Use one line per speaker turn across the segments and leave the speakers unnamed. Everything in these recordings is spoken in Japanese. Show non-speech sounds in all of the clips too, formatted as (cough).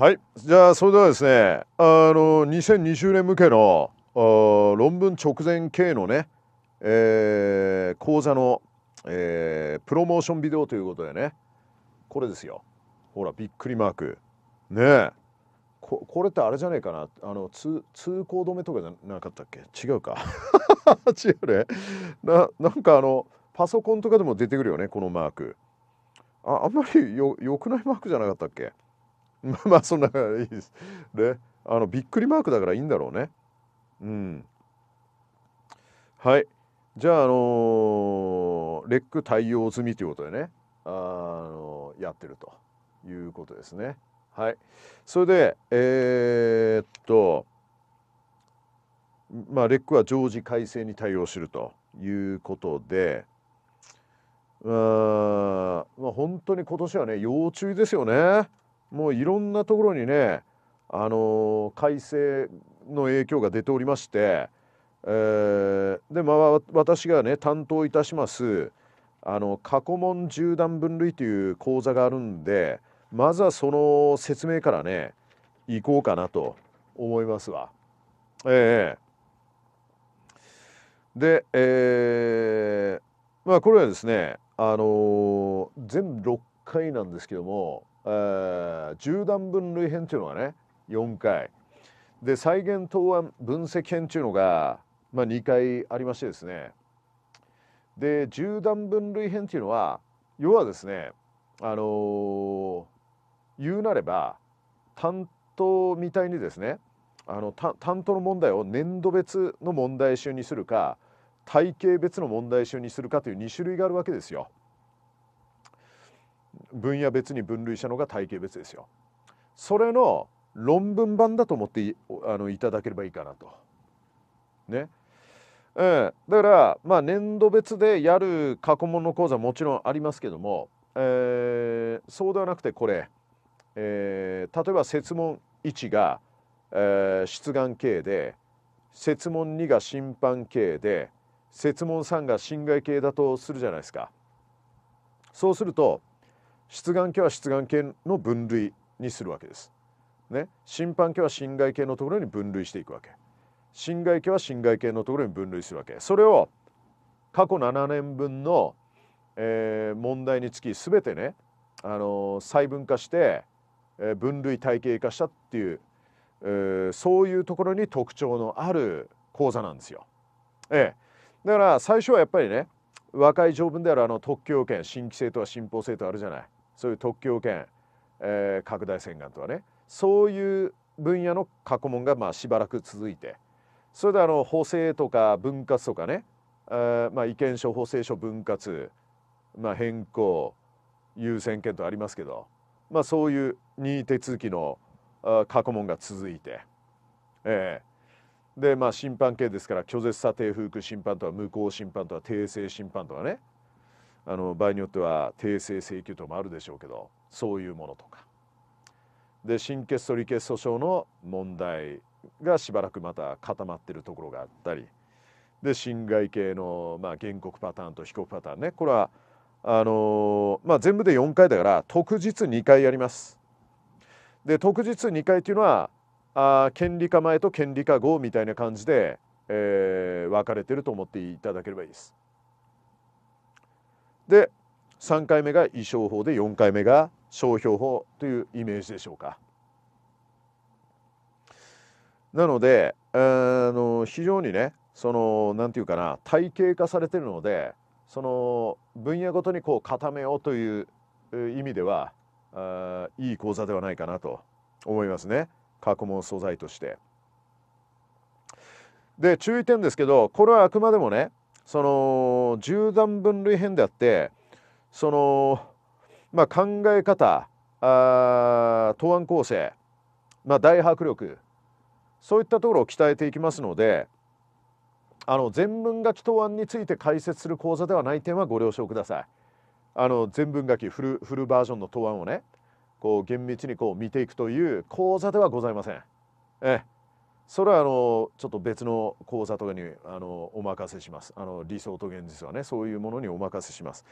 はいじゃあそれではですねあの2020年向けの論文直前系のね、えー、講座の、えー、プロモーションビデオということでねこれですよほらびっくりマークねえここれってあれじゃねえかなあの通通行止めとかじゃなかったっけ違うか (laughs) 違うねななんかあのパソコンとかでも出てくるよねこのマークああんまりよよくないマークじゃなかったっけまあそんなからいいです。で、あのびっくりマークだからいいんだろうね。うん。はい。じゃああのー、レック対応済みということでね、あのー、やってるということですね。はい。それでえー、っと。まあ、レックは常時改正に対応するということで、あまあ、本当に今年はね要注意ですよね。もういろんなところにね、あのー、改正の影響が出ておりまして、えー、で、まあ、私がね担当いたしますあの過去問十段分類という講座があるんでまずはその説明からね行こうかなと思いますわ。えー、で、えーまあ、これはですね、あのー、全6回なんですけども縦断分類編っていうのがね4回で再現答案分析編っていうのが、まあ、2回ありましてですねで縦断分類編っていうのは要はですねあのー、言うなれば担当みたいにですねあの担当の問題を年度別の問題集にするか体系別の問題集にするかという2種類があるわけですよ。分野別に分類したのが体系別ですよ。それの論文版だと思っていあのいただければいいかなと。ね。えだからまあ年度別でやる過去問の講座もちろんありますけども、えー、そうではなくてこれ、えー、例えば設問1が、えー、出願系で設問2が審判系で設問3が侵害系だとするじゃないですか。そうすると出願系は出願系の分類にするわけです。ね、審判系は侵害系のところに分類していくわけ。侵害系は侵害系のところに分類するわけ。それを過去7年分の、えー、問題につき全てね、あのー、細分化して、えー、分類体系化したっていう、えー、そういうところに特徴のある講座なんですよ。ええ、だから最初はやっぱりね和解条文であるあの特許要件新規性とは新法性とあるじゃない。そういう特許権、えー、拡大洗顔とはねそういう分野の過去問がまあしばらく続いてそれであの補正とか分割とかね、えーまあ、意見書補正書分割、まあ、変更優先権とありますけど、まあ、そういう任意手続きの過去問が続いて、えー、でまあ審判系ですから拒絶査定不服審判とは無効審判とは訂正審判とはねあの場合によっては訂正請求ともあるでしょうけどそういうものとかで新結訴・離結訴訟の問題がしばらくまた固まってるところがあったりで侵害系の、まあ、原告パターンと被告パターンねこれはあのまあ、全部で4回だから特日2回やります。で特日2回っていうのはあ権利化前と権利化後みたいな感じで、えー、分かれてると思っていただければいいです。で3回目が意匠法で4回目が商標法というイメージでしょうか。なので、あの非常にねその何て言うかな体系化されてるのでその分野ごとにこう固めようという意味ではあいい講座ではないかなと思いますね過去問素材として。で注意点ですけどこれはあくまでもねその縦段分類編であってその、まあ、考え方あ答案構成、まあ、大迫力そういったところを鍛えていきますのであの全文書き答案について解説する講座ではない点はご了承ください。あの全文書きフルフルバージョンの答案をねこう厳密にこう見ていくという講座ではございません。ええそれはあのちょっと別の講座とかにあのお任せしますあの理想と現実はねそういうものにお任せします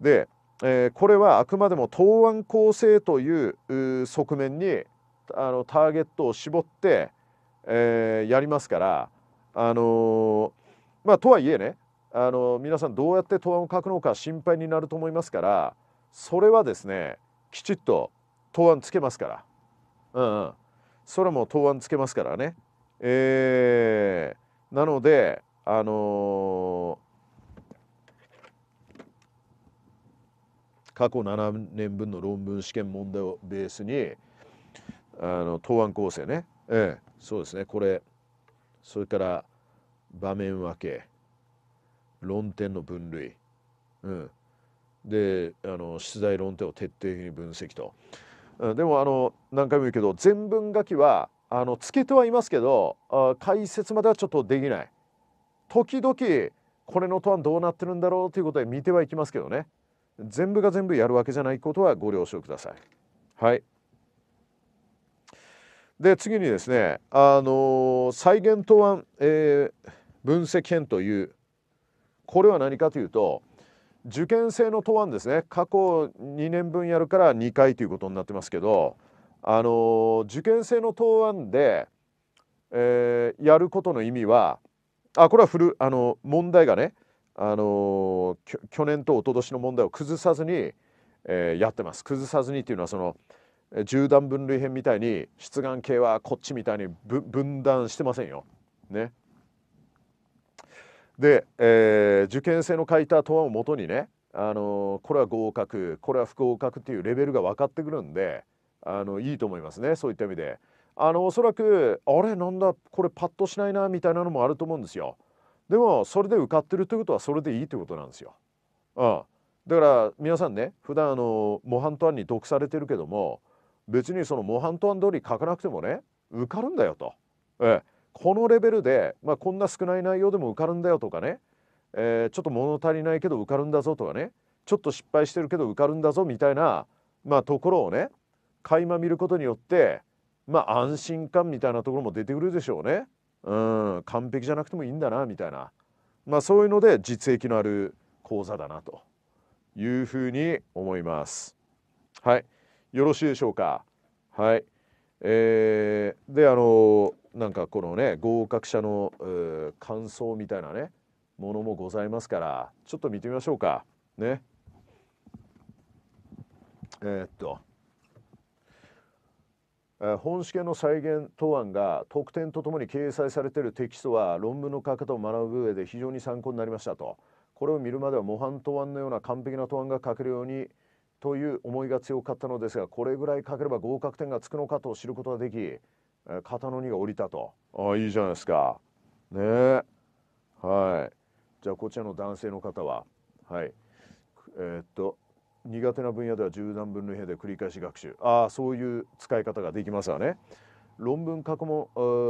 で、えー、これはあくまでも答案構成というう側面にあのターゲットを絞って、えー、やりますからあのまあとはいえねあの皆さんどうやって答案を書くのか心配になると思いますからそれはですねきちっと答案つけますから、うん、うん、それも答案つけますからねえー、なので、あのー、過去7年分の論文試験問題をベースにあの答案構成ね、ええ、そうですねこれそれから場面分け論点の分類、うん、であの出題論点を徹底的に分析と。でもあの何回も言うけど全文書きはあのつけてはいますけど解説まではちょっとできない時々これの答案どうなってるんだろうということで見てはいきますけどね全部が全部やるわけじゃないことはご了承ください。はいで次にですね、あのー、再現答案、えー、分析編というこれは何かというと受験生の答案ですね過去2年分やるから2回ということになってますけどあの受験生の答案で、えー、やることの意味はあこれはフルあの問題がねあの去年と一昨年の問題を崩さずに、えー、やってます崩さずにっていうのはその縦断分類編みたいに出願系はこっちみたいに分断してませんよ。ね、で、えー、受験生の書いた答案をもとにね、あのこれは合格これは不合格っていうレベルが分かってくるんで。あのいいと思いますねそういった意味で。あのおそらくあれなんだこれパッとしないなみたいなのもあると思うんですよ。でもそれで受かってるということはそれでいいということなんですよ。うん、だから皆さんね普段あの模範答案に読されてるけども別にその模範答案通り書かなくてもね受かるんだよと、ええ、このレベルで、まあ、こんな少ない内容でも受かるんだよとかね、えー、ちょっと物足りないけど受かるんだぞとかねちょっと失敗してるけど受かるんだぞみたいな、まあ、ところをね垣間見ることによってまあ安心感みたいなところも出てくるでしょうね。うん完璧じゃなくてもいいんだなみたいな、まあ、そういうので実益のある講座だなというふうに思います。はいよろしいでしょうか。はいえー、であのなんかこのね合格者の感想みたいなねものもございますからちょっと見てみましょうか。ねえー、っと本試験の再現答案が特典とともに掲載されているテキストは論文の書き方を学ぶ上で非常に参考になりましたとこれを見るまでは模範答案のような完璧な答案が書けるようにという思いが強かったのですがこれぐらい書ければ合格点がつくのかと知ることができ肩の荷が下りたとあいいじゃないですかねはいじゃあこちらの男性の方ははいえー、っと苦手な分野では十何分類平で繰り返し学習ああそういう使い方ができますわね。論文過去問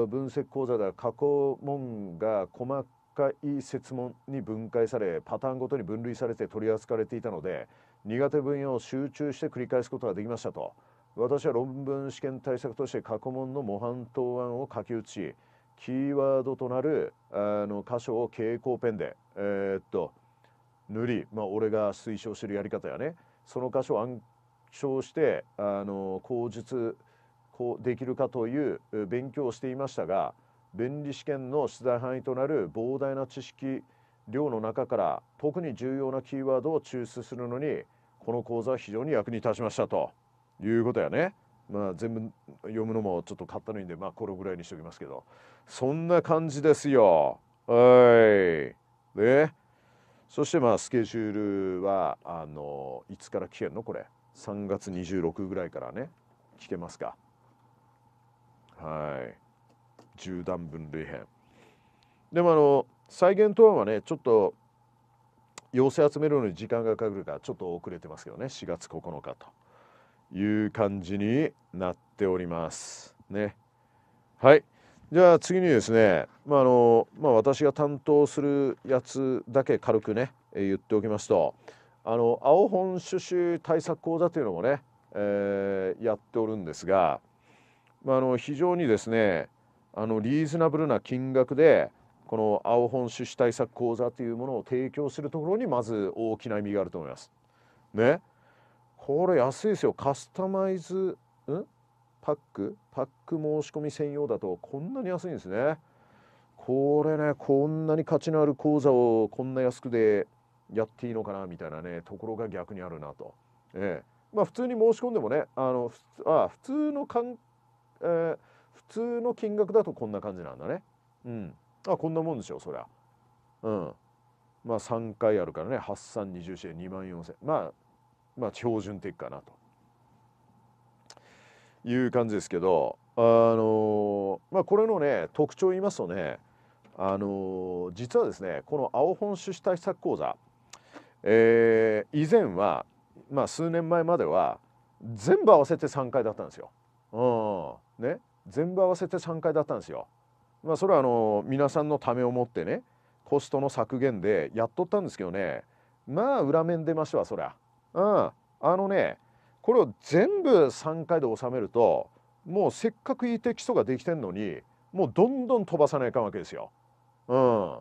分析講座では過去問が細かい設問に分解されパターンごとに分類されて取り扱われていたので苦手分野を集中して繰り返すことができましたと私は論文試験対策として過去問の模範答案を書き写しキーワードとなるあの箇所を蛍光ペンでえー、っと塗り、まあ、俺が推奨してるやり方やねその箇所を暗唱してあの口述こうできるかという勉強をしていましたが弁理試験の出題範囲となる膨大な知識量の中から特に重要なキーワードを抽出するのにこの講座は非常に役に立ちましたということやね。まあ、全部読むのもちょっと買ったのいんで、まあ、これぐらいにしておきますけどそんな感じですよ。はい。ね。そしてまあスケジュールはあのいつから聞けるのこれ3月26ぐらいからね聞けますかはい縦断分類編でもあの再現と案はねちょっと要請集めるのに時間がかかるからちょっと遅れてますけどね4月9日という感じになっておりますねはいじゃあ次にですね、まあのまあ、私が担当するやつだけ軽くね言っておきますとあの青本種子対策講座というのもね、えー、やっておるんですが、まあ、あの非常にですねあのリーズナブルな金額でこの青本種子対策講座というものを提供するところにまず大きな意味があると思います。ね、これ安いですよカスタマイズんパックパック申し込み専用だとこんなに安いんですねこれねこんなに価値のある講座をこんな安くでやっていいのかなみたいなねところが逆にあるなと、ええ、まあ普通に申し込んでもねあのあ普通のかん、えー、普通の金額だとこんな感じなんだねうんあこんなもんでしょそりゃうんまあ3回あるからね8320円2万4000まあまあ標準的かなという感じですけどあのまあこれのね特徴を言いますとねあの実はですねこの青本種子対策講座、えー、以前は、まあ、数年前までは全部合わせて3回だったんですよ。うんね、全部合わせて3回だったんですよ。まあ、それはあの皆さんのためをもってねコストの削減でやっとったんですけどねまあ裏面出ましたわそりゃ。うあのねこれを全部3回で収めるともうせっかくいいテ基礎ができてんのにもうどんどん飛ばさないかんわけですよ。うん、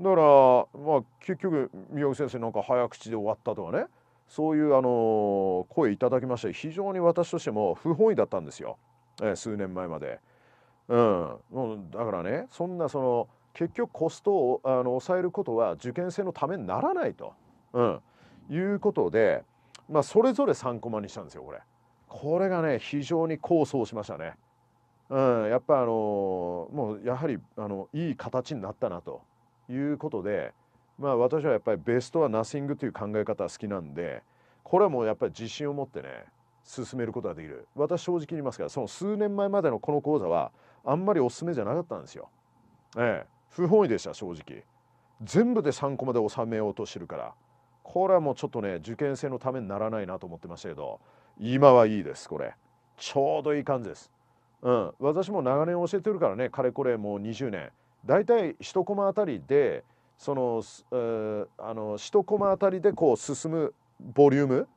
だから、まあ、結局三宅先生なんか早口で終わったとかねそういう、あの声いただきまして非常に私としても不本意だったんですよ、え数年前まで。うん、だからねそんなその結局コストをあの抑えることは受験生のためにならないと、うん、いうことで。まあ、それぞれ3コマにしたんですよこれ。これがね非常に構想しましたね。うん、やっぱあのもうやはりあのいい形になったなということで、まあ、私はやっぱりベストはナッシングという考え方好きなんでこれはもうやっぱり自信を持ってね進めることができる私正直言いますからその数年前までのこの講座はあんまりおすすめじゃなかったんですよ。ええ、不本意でした正直。全部で3コマで収めようとしてるから。これはもうちょっとね受験生のためにならないなと思ってましたけど今はいいですこれちょうどいい感じです、うん、私も長年教えてるからねかれこれもう20年大体1コマあたりでその、えあの1コマあたりでこう進むボリューム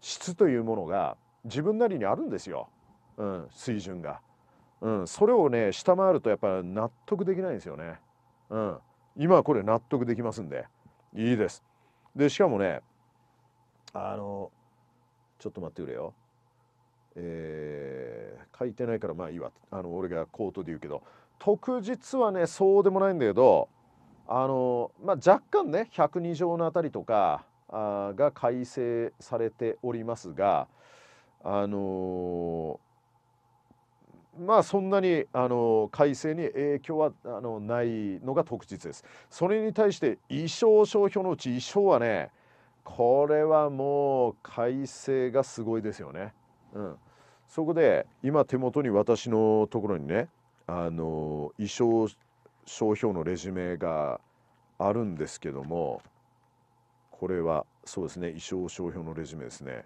質というものが自分なりにあるんですよ、うん、水準が、うん、それをね下回るとやっぱ納得できないんですよね、うん、今はこれ納得できますんでいいですでしかもねあのちょっと待ってくれよえー、書いてないからまあいいわあの俺がコートで言うけど特実はねそうでもないんだけどあの、まあ、若干ね102条のあたりとかあが改正されておりますがあのーまあそんなにあの改正に影響はあのないのが特実です。それに対して衣装商標のうち衣装はねこれはもう改正がすごいですよね。うん、そこで今手元に私のところにねあの衣装商標のレジュメがあるんですけどもこれはそうですね衣装商標のレジュメですね。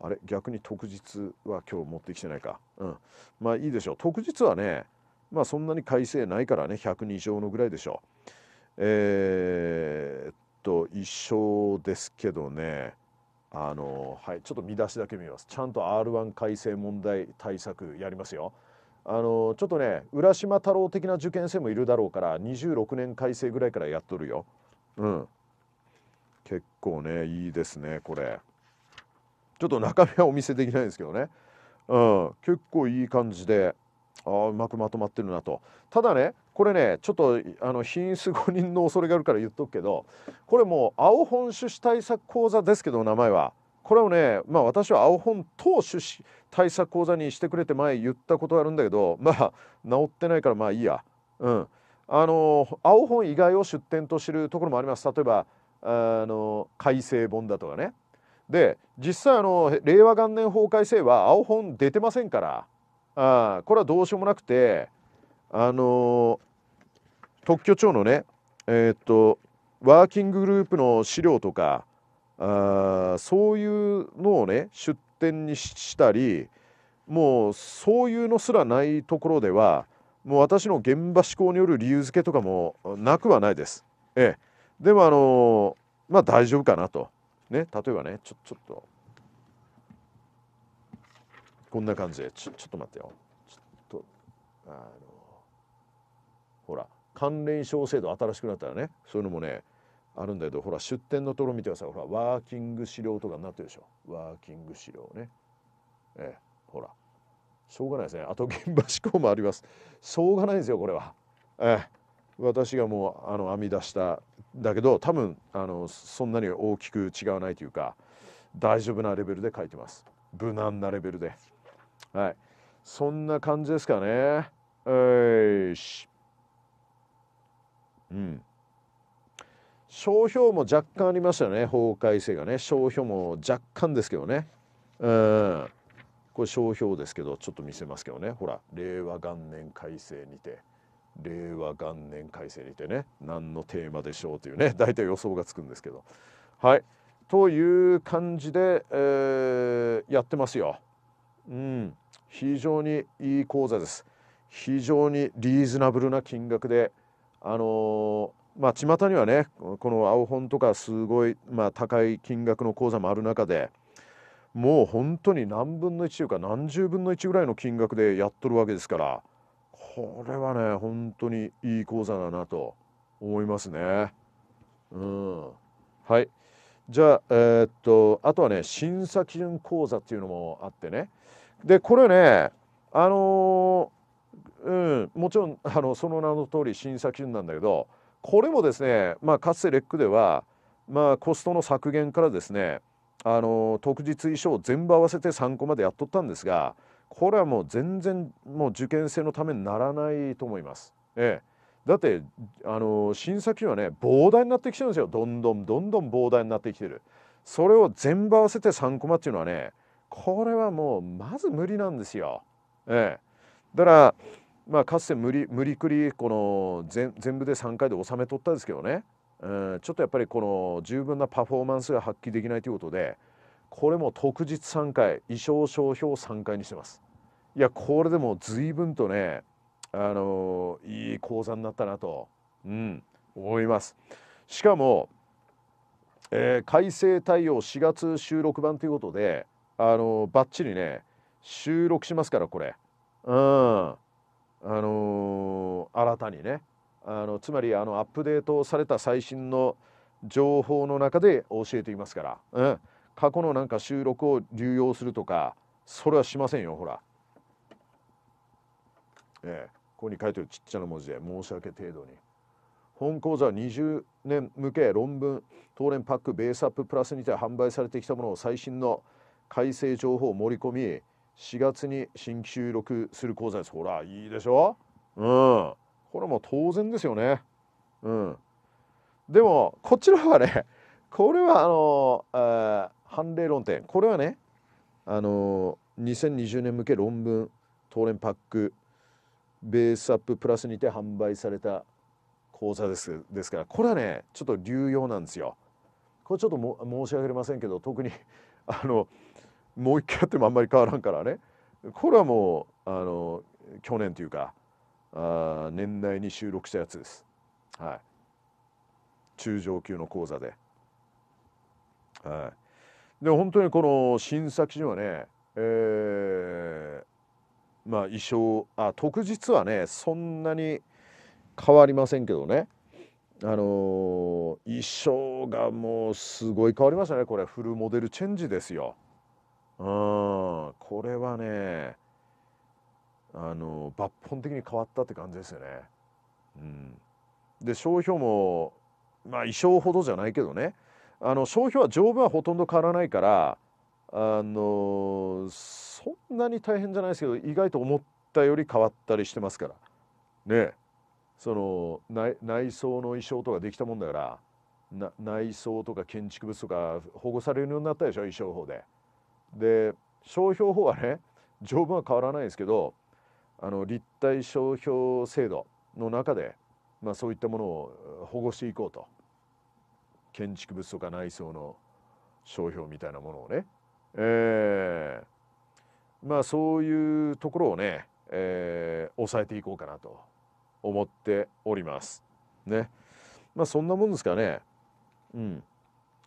あれ逆に特日は今日持ってきてないか。うん。まあいいでしょう。特日はね、まあそんなに改正ないからね、102勝のぐらいでしょう。えー、っと、一勝ですけどね、あの、はい、ちょっと見出しだけ見ます。ちゃんと R1 改正問題対策やりますよ。あのちょっとね浦島太郎的な受験生もいるだろうから26年改正ぐらいからやっとるよ。うん結構ねいいですねこれ。ちょっと中身はお見せできないんですけどね、うん、結構いい感じでああうまくまとまってるなとただねこれねちょっとあの品質誤認の恐れがあるから言っとくけどこれもう青本種子対策講座ですけど名前はこれをねまあ私は青本等種子対策講座にしてくれて前言ったことあるんだけどまあ治ってないからまあいいやうんあの青本以外を出典と知るところもあります例えばあの改正本だとかねで実際あの令和元年法改正は青本出てませんからあこれはどうしようもなくてあの特許庁のねえー、っとワーキンググループの資料とかあそういうのをね出展にしたりもうそういうのすらないところではもう私の現場志向による理由付けとかもなくはないです。ええ、でもあのまあ大丈夫かなと。ね、例えばねちょちょっとこんな感じでちょちょっと待ってよちょっとあのほら関連証制度新しくなったらねそういうのもねあるんだけどほら出店のところ見てくださいほらワーキング資料とかになってるでしょワーキング資料ねええほらしょうがないですねあと現場志向もありますしょうがないんですよこれはええ私がもうあの編み出しただけど多分あのそんなに大きく違わないというか大丈夫なレベルで書いてます無難なレベルではいそんな感じですかねよしうん商標も若干ありましたよね法改正がね商標も若干ですけどねうんこれ商標ですけどちょっと見せますけどねほら令和元年改正にて令和元年改正にてね何のテーマでしょうというね (laughs) 大体予想がつくんですけどはいという感じで、えー、やってますよ。うん、非常にいい講座です。非常にリーズナブルな金額であのー、まあ巷にはねこの青本とかすごい、まあ、高い金額の講座もある中でもう本当に何分の1というか何十分の1ぐらいの金額でやっとるわけですから。これはね本当にいい講座だなと思いますね。うん、はいじゃあ、えー、っとあとはね審査基準講座っていうのもあってねでこれねあのー、うん、もちろんあのその名の通り審査基準なんだけどこれもですね、まあ、かつてレックでは、まあ、コストの削減からですねあの特実衣装全部合わせて3個までやっとったんですがこれはもう全然もう受験生のためにならないと思います。ええ、だってあの審査基準はね膨大になってきてるんですよどんどんどんどん膨大になってきてる。それを全部合わせて3コマっていうのはねこれはもうまず無理なんですよ。ええ、だからまあ、かつて無理無理くりこの全全部で3回で収めとったんですけどね、うん、ちょっとやっぱりこの十分なパフォーマンスが発揮できないということでこれも特実3回衣装商標3回にしてますいやこれでも随分とねあのいい講座になったなと、うん、思いますしかも、えー、改正対応4月収録版ということであのバッチリね収録しますからこれうんあのー、新たにねあのつまりあのアップデートされた最新の情報の中で教えていますから、うん、過去のなんか収録を流用するとかそれはしませんよほら。ええ、ここに書いてるちっちゃな文字で申し訳程度に。本講座は20年向け論文東連パックベースアッププラスにて販売されてきたものを最新の改正情報を盛り込み4月に新規収録する講座ですほらいいでしょうんこれも当然ですよねうんでもこちらはねこれはあの、えー、判例論点これはねあの2020年向け論文当連パックベースアッププラスにて販売された講座ですですからこれはねちょっと流用なんですよ。これちょっとも申し上げれませんけど特にあのもう一回やってもあんまり変わらんからねこれはもうあの去年というかあ年内に収録したやつです。はい、中上級の講座で。はいで本当にこの新作にはね、えー、まあ衣装あ特実はねそんなに変わりませんけどねあのー、衣装がもうすごい変わりましたねこれフルモデルチェンジですよ。うんこれはねあの抜本的に変わったって感じですよね。うん、で商標もまあ衣装ほどじゃないけどねあの商標は条文はほとんど変わらないからあのそんなに大変じゃないですけど意外と思ったより変わったりしてますからねその内装の衣装とかできたもんだから内装とか建築物とか保護されるようになったでしょ衣装法で。で商標法はね条文は変わらないですけどあの立体商標制度の中で、まあ、そういったものを保護していこうと。建築物とか内装の商標みたいなものをね、えー、まあそういうところをね、えー、抑えていこうかなと思っております。ね。まあそんなもんですかね。うん。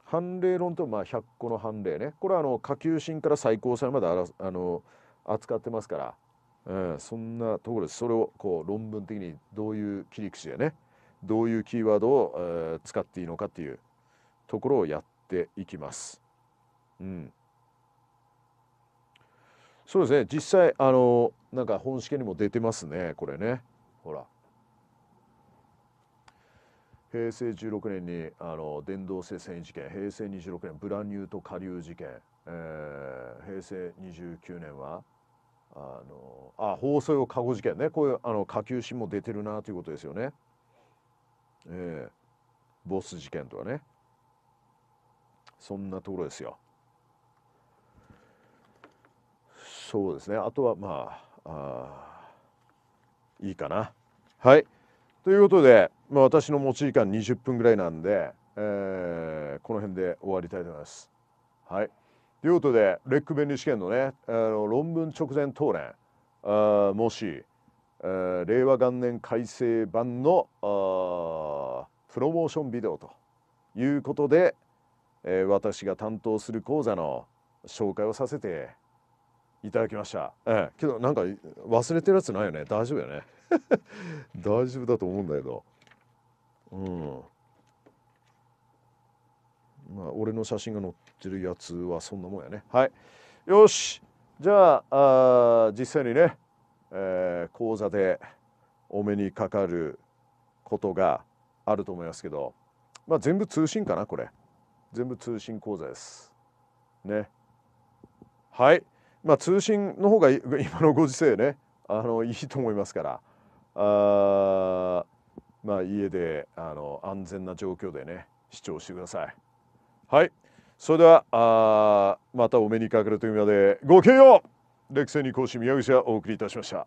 判例論とまあ100個の判例ねこれはあの下級審から最高裁までああの扱ってますから、うん、そんなところですそれをこう論文的にどういう切り口でねどういうキーワードを、えー、使っていいのかっていうところをやっていきます。うん、そうですね実際あのなんか本試験にも出てますねこれねほら平成16年にあの電動生鮮事件平成26年ブランニューと下流事件、えー、平成29年はあのあ放送用加護事件ねこういうあの下級審も出てるなということですよね。えー、ボス事件とかねそんなところですよ。そうですねあとはまあいいかな。はいということで、まあ、私の持ち時間20分ぐらいなんで、えー、この辺で終わりたいと思います。はいということでレック弁理試験のねあの論文直前答練もし、令和元年改正版のプロモーションビデオということでえー、私が担当する講座の紹介をさせていただきました、ええ、けどなんか忘れてるやつないよね大丈夫よね (laughs) 大丈夫だと思うんだけどうんまあ俺の写真が載ってるやつはそんなもんやねはいよしじゃああ実際にね、えー、講座でお目にかかることがあると思いますけどまあ全部通信かなこれ。全部通信講座ですねはいまあ通信の方が今のご時世ねあのいいと思いますからあまあ家であの安全な状況でね視聴してくださいはいそれではあまたお目にかかるというまでごきげんよう歴戦に講師宮口がお送りいたしました。